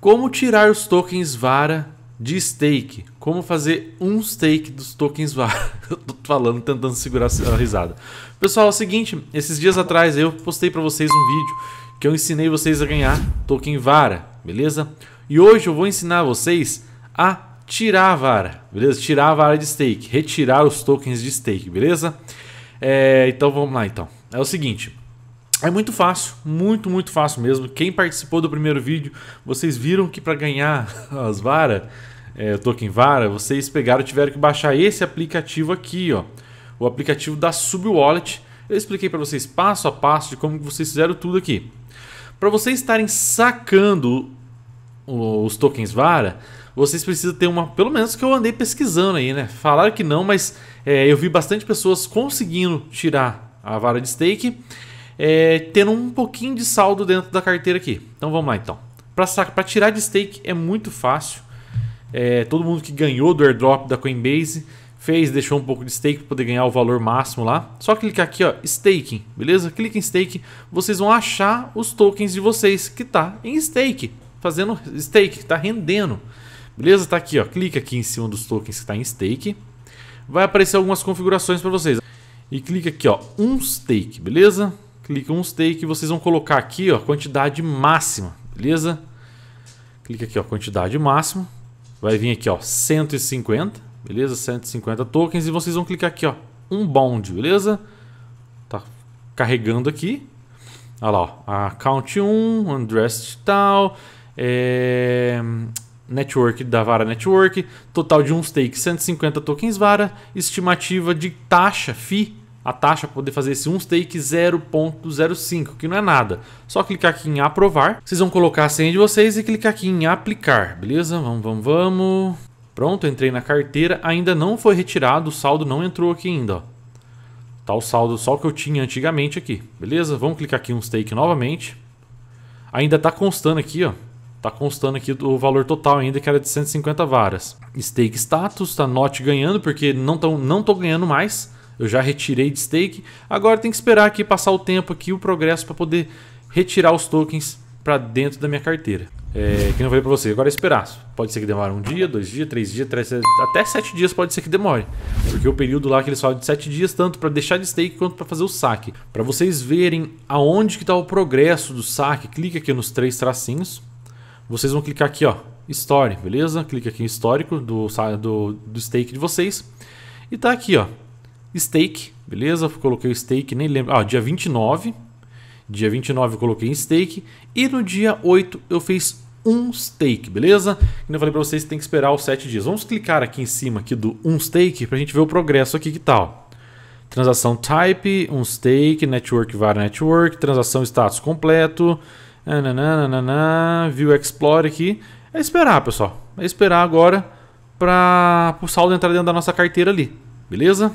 Como tirar os tokens Vara de stake? Como fazer um stake dos tokens Vara? eu tô falando, tentando segurar a risada. Pessoal, é o seguinte, esses dias atrás eu postei para vocês um vídeo que eu ensinei vocês a ganhar token Vara, beleza? E hoje eu vou ensinar vocês a tirar a vara, beleza? Tirar a vara de stake, retirar os tokens de stake, beleza? É, então vamos lá então. É o seguinte, é muito fácil, muito, muito fácil mesmo. Quem participou do primeiro vídeo, vocês viram que para ganhar as varas, é, token vara, vocês pegaram, tiveram que baixar esse aplicativo aqui, ó, o aplicativo da Subwallet. Eu expliquei para vocês passo a passo de como vocês fizeram tudo aqui. Para vocês estarem sacando os tokens vara, vocês precisam ter uma, pelo menos que eu andei pesquisando aí, né? Falaram que não, mas é, eu vi bastante pessoas conseguindo tirar a vara de stake é, tendo um pouquinho de saldo dentro da carteira aqui. Então vamos lá então. Para tirar de stake é muito fácil. É, todo mundo que ganhou do airdrop da Coinbase fez, deixou um pouco de stake para poder ganhar o valor máximo lá. Só clicar aqui, ó, staking, beleza? Clica em stake, vocês vão achar os tokens de vocês que tá em stake, fazendo stake, tá rendendo. Beleza? Tá aqui, ó. Clica aqui em cima dos tokens que está em stake. Vai aparecer algumas configurações para vocês. E clica aqui, ó, um stake, beleza? Clica um stake e vocês vão colocar aqui, ó, quantidade máxima, beleza? Clica aqui, ó, quantidade máxima. Vai vir aqui, ó, 150, beleza? 150 tokens e vocês vão clicar aqui, ó, um bound, beleza? Tá carregando aqui. Olha lá, ó, a count 1, undressed tal, é... network da vara network, total de um stake 150 tokens vara, estimativa de taxa, FII a taxa para poder fazer esse um stake 0.05, que não é nada. Só clicar aqui em aprovar, vocês vão colocar a senha de vocês e clicar aqui em aplicar, beleza? Vamos, vamos, vamos. Pronto, entrei na carteira, ainda não foi retirado, o saldo não entrou aqui ainda, ó. Tá o saldo só que eu tinha antigamente aqui, beleza? Vamos clicar aqui em um stake novamente. Ainda tá constando aqui, ó. Tá constando aqui o valor total ainda, que era de 150 varas. Stake status, tá not ganhando, porque não, tão, não tô ganhando mais eu já retirei de stake. Agora tem que esperar aqui passar o tempo aqui, o progresso para poder retirar os tokens para dentro da minha carteira. É, que não falei para você, agora é esperar. Pode ser que demore um dia, dois dias, três dias, três, até sete dias pode ser que demore. Porque o período lá que eles falam de sete dias, tanto para deixar de stake quanto para fazer o saque. Para vocês verem aonde que está o progresso do saque, clica aqui nos três tracinhos. Vocês vão clicar aqui, ó, Story, beleza? Clica aqui em histórico do, do, do stake de vocês. E tá aqui, ó, Stake, beleza? Coloquei o stake, nem lembro. Ah, dia 29. Dia 29 eu coloquei em stake. E no dia 8 eu fiz um stake, beleza? Como eu falei para vocês, tem que esperar os 7 dias. Vamos clicar aqui em cima aqui do um stake para a gente ver o progresso aqui que tal. Transação type, um stake, network var network, transação status completo, nananana, view explore aqui. É esperar, pessoal. É esperar agora para o saldo entrar dentro da nossa carteira ali, beleza?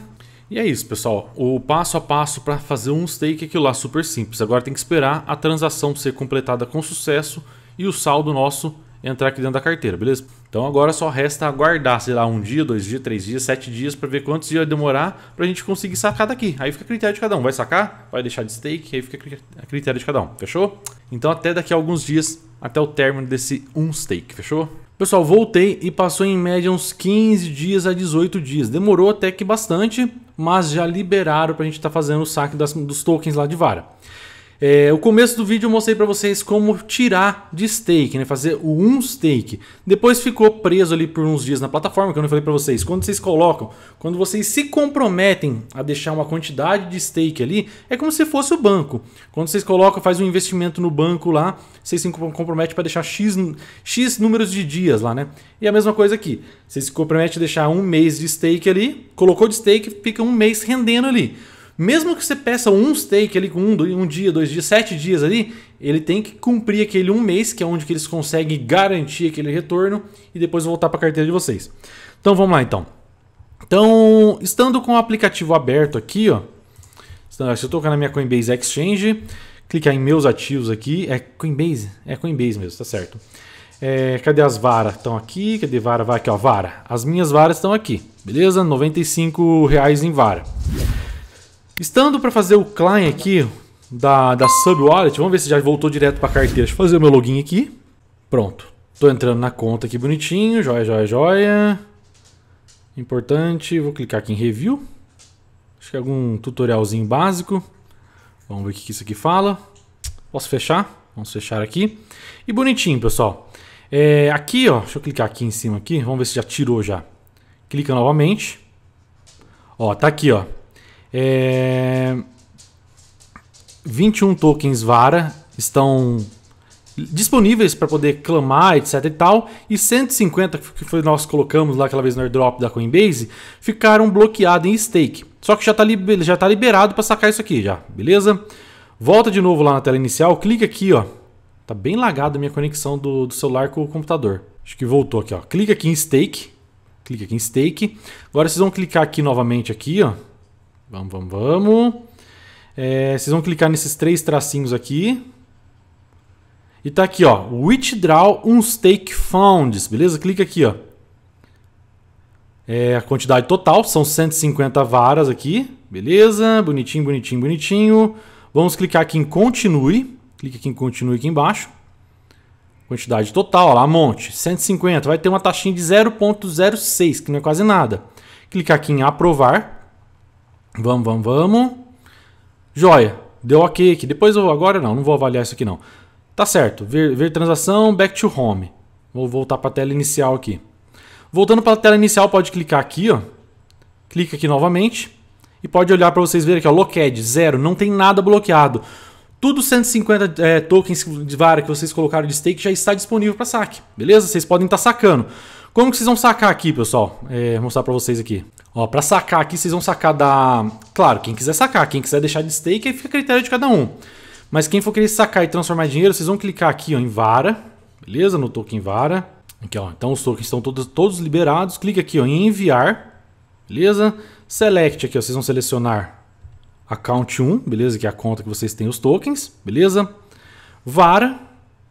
E é isso, pessoal. O passo a passo para fazer um stake é aquilo lá super simples. Agora tem que esperar a transação ser completada com sucesso e o saldo nosso entrar aqui dentro da carteira, beleza? Então agora só resta aguardar, sei lá, um dia, dois dias, três dias, sete dias para ver quantos dias vai demorar para a gente conseguir sacar daqui. Aí fica a critério de cada um. Vai sacar, vai deixar de stake, aí fica a critério de cada um, fechou? Então até daqui a alguns dias, até o término desse um stake, fechou? Pessoal, voltei e passou em média uns 15 dias a 18 dias. Demorou até que bastante, mas já liberaram para a gente estar tá fazendo o saque das, dos tokens lá de Vara. É, o começo do vídeo eu mostrei para vocês como tirar de stake, né? fazer o um stake. Depois ficou preso ali por uns dias na plataforma, que eu não falei para vocês. Quando vocês colocam, quando vocês se comprometem a deixar uma quantidade de stake ali, é como se fosse o banco. Quando vocês colocam, faz um investimento no banco lá, vocês se comprometem para deixar X, X números de dias lá, né? E a mesma coisa aqui. Vocês se comprometem a deixar um mês de stake ali, colocou de stake, fica um mês rendendo ali. Mesmo que você peça um steak ali com um, um dia, dois dias, sete dias ali, ele tem que cumprir aquele um mês, que é onde que eles conseguem garantir aquele retorno e depois voltar para a carteira de vocês. Então vamos lá então. Então, estando com o aplicativo aberto aqui, ó, se eu tocar na minha Coinbase Exchange, clicar em meus ativos aqui, é Coinbase, é Coinbase mesmo, tá certo. É, cadê as varas? Estão aqui, cadê vara? Vai aqui, ó, vara. As minhas varas estão aqui, beleza? R$ em vara. Estando para fazer o client aqui da, da Subwallet, vamos ver se já voltou direto para a carteira. Deixa eu fazer o meu login aqui. Pronto. Estou entrando na conta aqui bonitinho. Joia, joia, joia. Importante. Vou clicar aqui em review. Acho que é algum tutorialzinho básico. Vamos ver o que isso aqui fala. Posso fechar? Vamos fechar aqui. E bonitinho, pessoal. É, aqui, ó, deixa eu clicar aqui em cima aqui. Vamos ver se já tirou já. Clica novamente. Ó, tá aqui, ó. É... 21 tokens Vara estão disponíveis para poder clamar, etc e tal, e 150 que foi nós colocamos lá aquela vez no airdrop da Coinbase, ficaram bloqueados em stake. Só que já está tá liberado para sacar isso aqui já, beleza? Volta de novo lá na tela inicial, clica aqui, ó. Tá bem lagado a minha conexão do, do celular com o computador. Acho que voltou aqui, ó. Clica aqui em stake. Clica aqui em stake. Agora vocês vão clicar aqui novamente aqui, ó Vamos, vamos, vamos. É, vocês vão clicar nesses três tracinhos aqui. E tá aqui, ó. Withdraw um stake found, beleza? Clica aqui, ó. É a quantidade total, são 150 varas aqui. Beleza? Bonitinho, bonitinho, bonitinho. Vamos clicar aqui em continue. Clica aqui em continue aqui embaixo. Quantidade total, ó lá, monte. 150. Vai ter uma taxinha de 0.06, que não é quase nada. Clicar aqui em aprovar. Vamos, vamos, vamos. Joia. Deu ok aqui. Depois eu. Agora não, não vou avaliar isso aqui não. Tá certo. Ver, ver transação, back to home. Vou voltar para a tela inicial aqui. Voltando para a tela inicial, pode clicar aqui, ó. Clica aqui novamente. E pode olhar para vocês verem aqui, ó. Locked, zero. Não tem nada bloqueado. Tudo 150 é, tokens de vara que vocês colocaram de stake já está disponível para saque. Beleza? Vocês podem estar tá sacando. Como que vocês vão sacar aqui, pessoal? É, vou mostrar para vocês aqui. Ó, para sacar aqui, vocês vão sacar da... Claro, quem quiser sacar, quem quiser deixar de stake, aí fica a critério de cada um. Mas quem for querer sacar e transformar dinheiro, vocês vão clicar aqui ó, em vara, beleza? No token vara. Aqui, ó. Então os tokens estão todos, todos liberados. Clique aqui ó, em enviar, beleza? Select aqui, ó, vocês vão selecionar account 1, beleza? Que é a conta que vocês têm os tokens, beleza? Vara,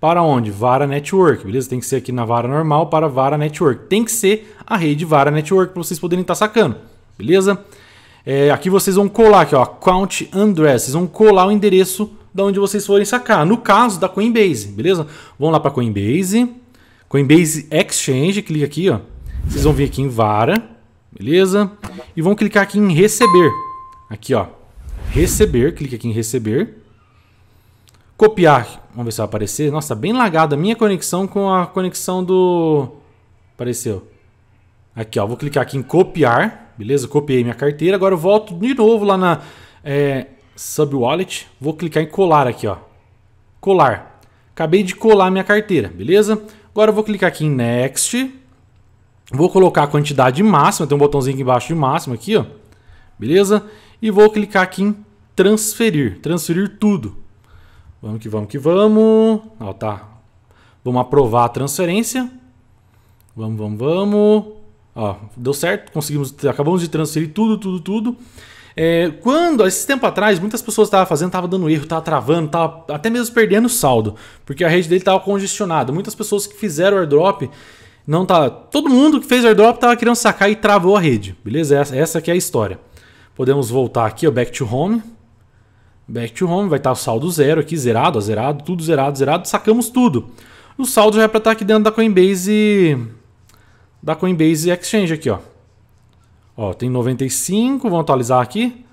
para onde? Vara Network, beleza? Tem que ser aqui na vara normal para vara Network. Tem que ser a rede vara Network para vocês poderem estar tá sacando, beleza? É, aqui vocês vão colar aqui, ó, account address, vocês vão colar o endereço da onde vocês forem sacar. No caso da Coinbase, beleza? Vão lá para Coinbase, Coinbase Exchange, clica aqui, ó. Vocês vão vir aqui em vara, beleza? E vão clicar aqui em receber. Aqui, ó. Receber, clica aqui em receber copiar. Vamos ver se vai aparecer. Nossa, tá bem lagada a minha conexão com a conexão do... Apareceu. Aqui, ó. Vou clicar aqui em copiar. Beleza? Copiei minha carteira. Agora eu volto de novo lá na é, Subwallet. Vou clicar em colar aqui, ó. Colar. Acabei de colar minha carteira, beleza? Agora eu vou clicar aqui em Next. Vou colocar a quantidade máxima. Tem um botãozinho aqui embaixo de máximo aqui, ó. Beleza? E vou clicar aqui em transferir. Transferir tudo. Vamos que vamos que vamos. Ó, tá. Vamos aprovar a transferência. Vamos, vamos, vamos. Ó, deu certo, conseguimos, acabamos de transferir tudo, tudo, tudo. É, quando, esse tempo atrás, muitas pessoas estavam fazendo, estavam dando erro, estavam travando, estavam até mesmo perdendo saldo, porque a rede dele estava congestionada. Muitas pessoas que fizeram airdrop, não tá, todo mundo que fez airdrop estava querendo sacar e travou a rede, beleza? Essa, essa é a história. Podemos voltar aqui, ó, back to home. Back to home, vai estar tá o saldo zero aqui, zerado, zerado, tudo zerado, zerado, sacamos tudo. O saldo já é para estar tá aqui dentro da Coinbase da Coinbase Exchange aqui, ó. Ó, tem 95, vamos atualizar aqui.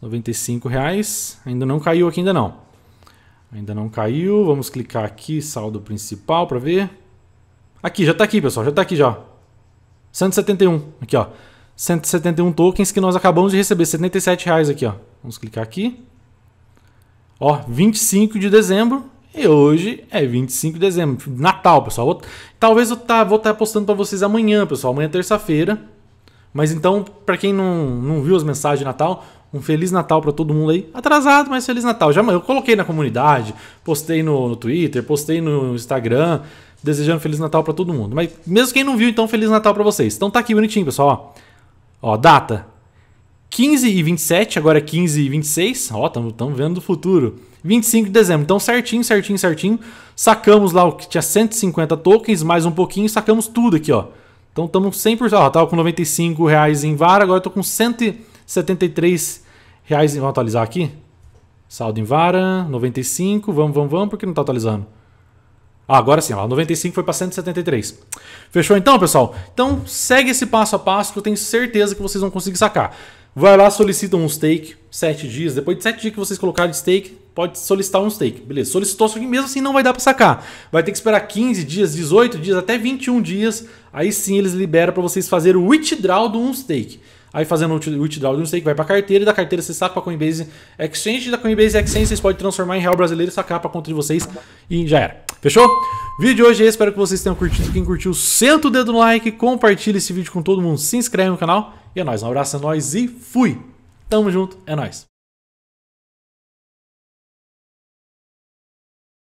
95 reais, ainda não caiu aqui ainda não. Ainda não caiu, vamos clicar aqui, saldo principal para ver. Aqui, já está aqui, pessoal, já está aqui já. 171, aqui, ó. 171 tokens que nós acabamos de receber, 77 reais aqui, ó. Vamos clicar aqui. Ó, 25 de dezembro. E hoje é 25 de dezembro, Natal, pessoal. talvez eu tá, vou estar tá postando para vocês amanhã, pessoal. Amanhã é terça-feira. Mas então, para quem não, não viu as mensagens de Natal, um feliz Natal para todo mundo aí. Atrasado, mas feliz Natal. Já eu coloquei na comunidade, postei no, no Twitter, postei no Instagram, desejando feliz Natal para todo mundo. Mas mesmo quem não viu, então feliz Natal para vocês. Então tá aqui bonitinho, pessoal. Ó, data 15 e 27, agora 15 é e 26. Ó, estamos vendo o futuro. 25 de dezembro. Então, certinho, certinho, certinho. Sacamos lá o que tinha 150 tokens, mais um pouquinho, sacamos tudo aqui, ó. Então, estamos 100%. Ó, tava com 95 reais em vara agora estou com 173 reais. Vamos atualizar aqui. Saldo em VARA, 95. Vamos, vamos, vamos, porque não está atualizando. Ah, agora sim, ó, 95 foi para 173. Fechou então, pessoal? Então, segue esse passo a passo que eu tenho certeza que vocês vão conseguir sacar. Vai lá, solicita um stake, sete dias. Depois de sete dias que vocês colocarem de stake, pode solicitar um stake. Beleza, solicitou, só que mesmo assim não vai dar para sacar. Vai ter que esperar 15 dias, 18 dias, até 21 dias. Aí sim eles liberam para vocês fazer o withdraw do um stake. Aí fazendo o withdraw do um stake, vai para carteira e da carteira você saca para Coinbase Exchange. Da Coinbase Exchange vocês podem transformar em real brasileiro e sacar para conta de vocês e já era. Fechou? Vídeo de hoje é esse, espero que vocês tenham curtido. Quem curtiu, senta o dedo no like, compartilha esse vídeo com todo mundo, se inscreve no canal e é nóis, um abraço, é nóis e fui! Tamo junto, é nóis!